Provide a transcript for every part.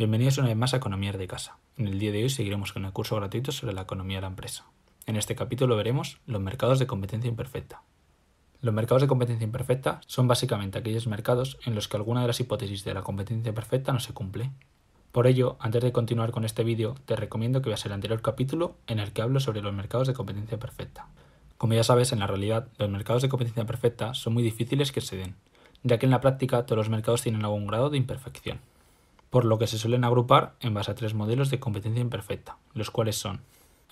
Bienvenidos una vez más a Economía de Casa. En el día de hoy seguiremos con el curso gratuito sobre la economía de la empresa. En este capítulo veremos los mercados de competencia imperfecta. Los mercados de competencia imperfecta son básicamente aquellos mercados en los que alguna de las hipótesis de la competencia perfecta no se cumple. Por ello, antes de continuar con este vídeo, te recomiendo que veas el anterior capítulo en el que hablo sobre los mercados de competencia perfecta. Como ya sabes, en la realidad, los mercados de competencia perfecta son muy difíciles que se den, ya que en la práctica todos los mercados tienen algún grado de imperfección por lo que se suelen agrupar en base a tres modelos de competencia imperfecta, los cuales son,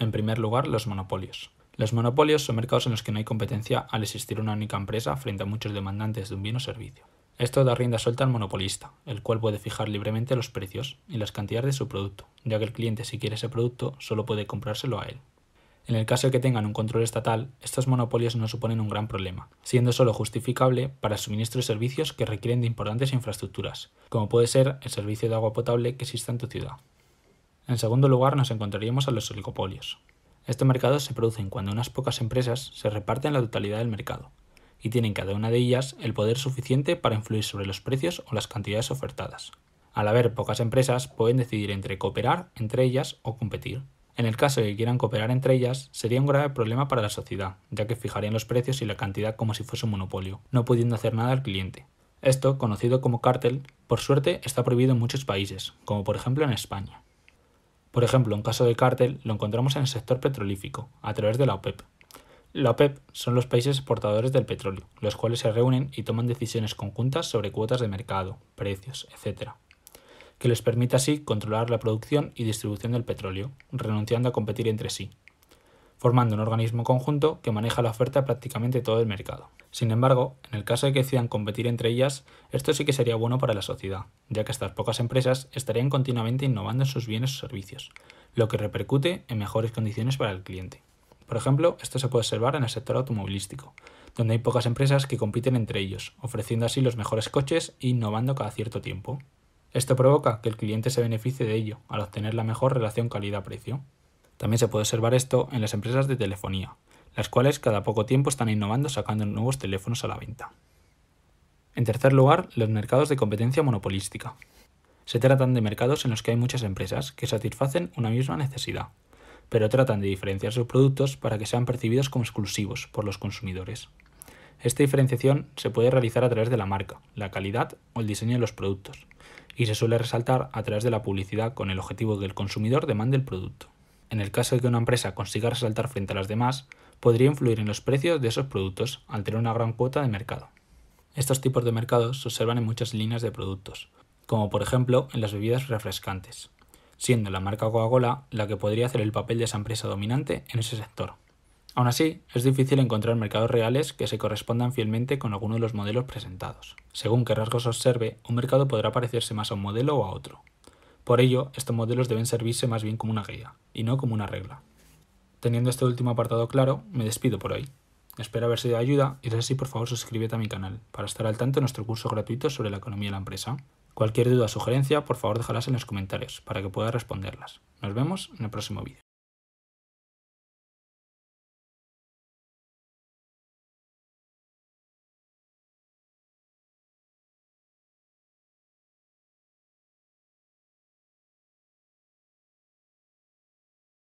en primer lugar, los monopolios. Los monopolios son mercados en los que no hay competencia al existir una única empresa frente a muchos demandantes de un bien o servicio. Esto da rienda suelta al monopolista, el cual puede fijar libremente los precios y las cantidades de su producto, ya que el cliente si quiere ese producto solo puede comprárselo a él. En el caso de que tengan un control estatal, estos monopolios no suponen un gran problema, siendo solo justificable para suministro de servicios que requieren de importantes infraestructuras, como puede ser el servicio de agua potable que exista en tu ciudad. En segundo lugar, nos encontraríamos a los oligopolios. Estos mercados se producen cuando unas pocas empresas se reparten la totalidad del mercado, y tienen cada una de ellas el poder suficiente para influir sobre los precios o las cantidades ofertadas. Al haber pocas empresas, pueden decidir entre cooperar entre ellas o competir, en el caso de que quieran cooperar entre ellas, sería un grave problema para la sociedad, ya que fijarían los precios y la cantidad como si fuese un monopolio, no pudiendo hacer nada al cliente. Esto, conocido como cártel, por suerte está prohibido en muchos países, como por ejemplo en España. Por ejemplo, un caso de cártel lo encontramos en el sector petrolífico, a través de la OPEP. E la OPEP e son los países exportadores del petróleo, los cuales se reúnen y toman decisiones conjuntas sobre cuotas de mercado, precios, etc que les permita así controlar la producción y distribución del petróleo, renunciando a competir entre sí, formando un organismo conjunto que maneja la oferta prácticamente todo el mercado. Sin embargo, en el caso de que decidan competir entre ellas, esto sí que sería bueno para la sociedad, ya que estas pocas empresas estarían continuamente innovando en sus bienes o servicios, lo que repercute en mejores condiciones para el cliente. Por ejemplo, esto se puede observar en el sector automovilístico, donde hay pocas empresas que compiten entre ellos, ofreciendo así los mejores coches e innovando cada cierto tiempo. Esto provoca que el cliente se beneficie de ello al obtener la mejor relación calidad-precio. También se puede observar esto en las empresas de telefonía, las cuales cada poco tiempo están innovando sacando nuevos teléfonos a la venta. En tercer lugar, los mercados de competencia monopolística. Se tratan de mercados en los que hay muchas empresas que satisfacen una misma necesidad, pero tratan de diferenciar sus productos para que sean percibidos como exclusivos por los consumidores. Esta diferenciación se puede realizar a través de la marca, la calidad o el diseño de los productos, y se suele resaltar a través de la publicidad con el objetivo de que el consumidor demande el producto. En el caso de que una empresa consiga resaltar frente a las demás, podría influir en los precios de esos productos al tener una gran cuota de mercado. Estos tipos de mercados se observan en muchas líneas de productos, como por ejemplo en las bebidas refrescantes, siendo la marca Coca-Cola la que podría hacer el papel de esa empresa dominante en ese sector. Aún así, es difícil encontrar mercados reales que se correspondan fielmente con alguno de los modelos presentados. Según qué rasgos observe, un mercado podrá parecerse más a un modelo o a otro. Por ello, estos modelos deben servirse más bien como una guía, y no como una regla. Teniendo este último apartado claro, me despido por hoy. Espero haber sido de ayuda y si así por favor suscríbete a mi canal para estar al tanto de nuestro curso gratuito sobre la economía de la empresa. Cualquier duda o sugerencia, por favor déjalas en los comentarios para que pueda responderlas. Nos vemos en el próximo vídeo.